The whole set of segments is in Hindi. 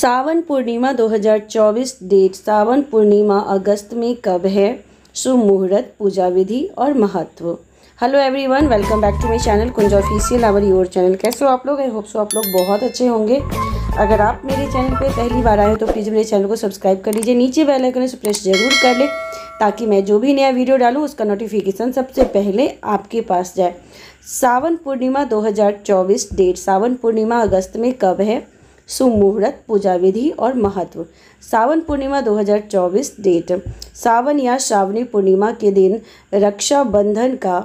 सावन पूर्णिमा 2024 डेट सावन पूर्णिमा अगस्त में कब है शुभ मुहूर्त पूजा विधि और महत्व hello everyone welcome back to my channel Kunj official our your channel कैसे हो आप लोग आई होप सो आप लोग बहुत अच्छे होंगे अगर आप मेरे चैनल पे पहली बार आए हो तो प्लीज़ मेरे चैनल को सब्सक्राइब कर लीजिए नीचे बेल आइकन से प्रेस जरूर कर ले ताकि मैं जो भी नया वीडियो डालूँ उसका नोटिफिकेशन सबसे पहले आपके पास जाए सावन पूर्णिमा दो डेट सावन पूर्णिमा अगस्त में कब है सुमुहूर्त पूजा विधि और महत्व सावन पूर्णिमा 2024 डेट सावन या श्रावणी पूर्णिमा के दिन रक्षाबंधन का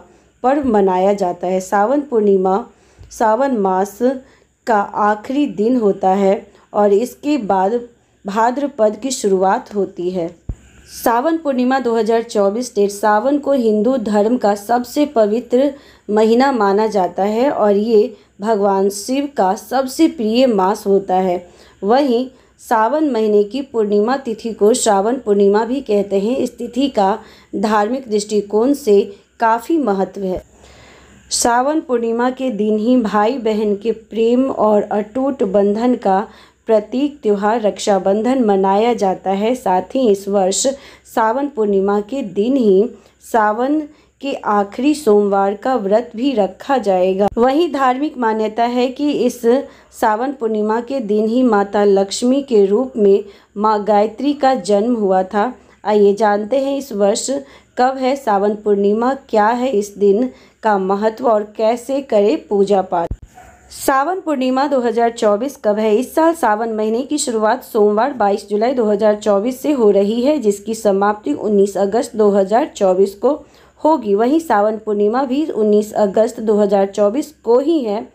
पर्व मनाया जाता है सावन पूर्णिमा सावन मास का आखिरी दिन होता है और इसके बाद भाद्रपद की शुरुआत होती है सावन पूर्णिमा 2024 डेट सावन को हिंदू धर्म का सबसे पवित्र महीना माना जाता है और ये भगवान शिव का सबसे प्रिय मास होता है वहीं सावन महीने की पूर्णिमा तिथि को श्रावण पूर्णिमा भी कहते हैं इस तिथि का धार्मिक दृष्टिकोण से काफ़ी महत्व है सावन पूर्णिमा के दिन ही भाई बहन के प्रेम और अटूट बंधन का प्रतीक त्यौहार रक्षाबंधन मनाया जाता है साथ ही इस वर्ष सावन पूर्णिमा के दिन ही सावन के आखिरी सोमवार का व्रत भी रखा जाएगा वहीं धार्मिक मान्यता है कि इस सावन पूर्णिमा के दिन ही माता लक्ष्मी के रूप में माँ गायत्री का जन्म हुआ था आइए जानते हैं इस वर्ष कब है सावन पूर्णिमा क्या है इस दिन का महत्व और कैसे करें पूजा पाठ सावन पूर्णिमा 2024 कब है इस साल सावन महीने की शुरुआत सोमवार 22 जुलाई 2024 से हो रही है जिसकी समाप्ति 19 अगस्त 2024 को होगी वहीं सावन पूर्णिमा भी 19 अगस्त 2024 को ही है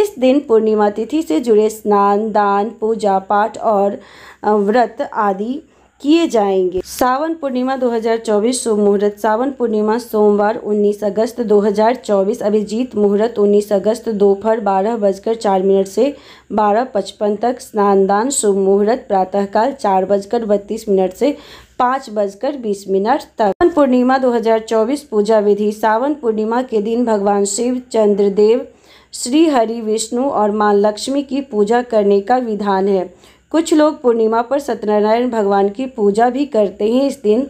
इस दिन पूर्णिमा तिथि से जुड़े स्नान दान पूजा पाठ और व्रत आदि किए जाएंगे सावन पूर्णिमा 2024 शुभ मुहूर्त सावन पूर्णिमा सोमवार 19 अगस्त 2024 अभिजीत मुहूर्त 19 अगस्त दोपहर बारह बजकर चार मिनट से बारह पचपन तक स्नानदान शुभ मुहूर्त प्रातःकाल चार बजकर बत्तीस मिनट से पाँच बजकर बीस मिनट तक सावन पूर्णिमा 2024 पूजा विधि सावन पूर्णिमा के दिन भगवान शिव चंद्रदेव श्री हरि विष्णु और माँ लक्ष्मी की पूजा करने का विधान है कुछ लोग पूर्णिमा पर सत्यनारायण भगवान की पूजा भी करते हैं इस दिन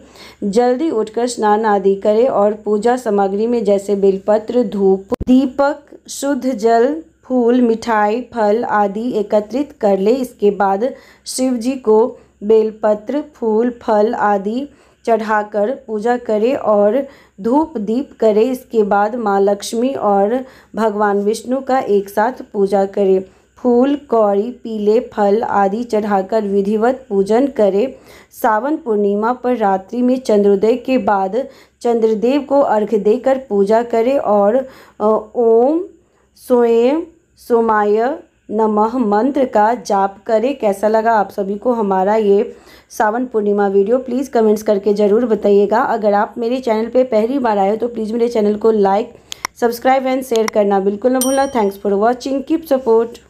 जल्दी उठकर स्नान आदि करें और पूजा सामग्री में जैसे बेलपत्र धूप दीपक शुद्ध जल फूल मिठाई फल आदि एकत्रित कर ले इसके बाद शिव जी को बेलपत्र फूल फल आदि चढ़ाकर पूजा करें और धूप दीप करें इसके बाद माँ लक्ष्मी और भगवान विष्णु का एक साथ पूजा करें फूल कौड़ी पीले फल आदि चढ़ाकर विधिवत पूजन करें सावन पूर्णिमा पर रात्रि में चंद्रोदय के बाद चंद्रदेव को अर्घ देकर पूजा करें और ओम स्वयं सोमाय नमः मंत्र का जाप करें कैसा लगा आप सभी को हमारा ये Sawan Purnima video please comments करके ज़रूर बताइएगा अगर आप मेरे चैनल पे पहली बार आए हो तो प्लीज़ मेरे चैनल को लाइक सब्सक्राइब एंड शेयर करना बिल्कुल ना भूलना thanks for watching keep support